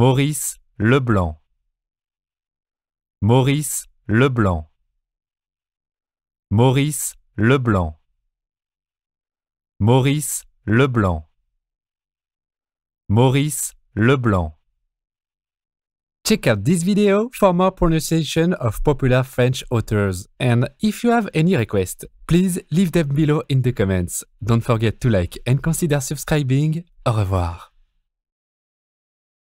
Maurice Leblanc. Maurice Leblanc. Maurice Leblanc. Maurice Leblanc. Maurice Leblanc. Check out this video for more pronunciation of popular French authors. And if you have any requests, please leave them below in the comments. Don't forget to like and consider subscribing. Au revoir.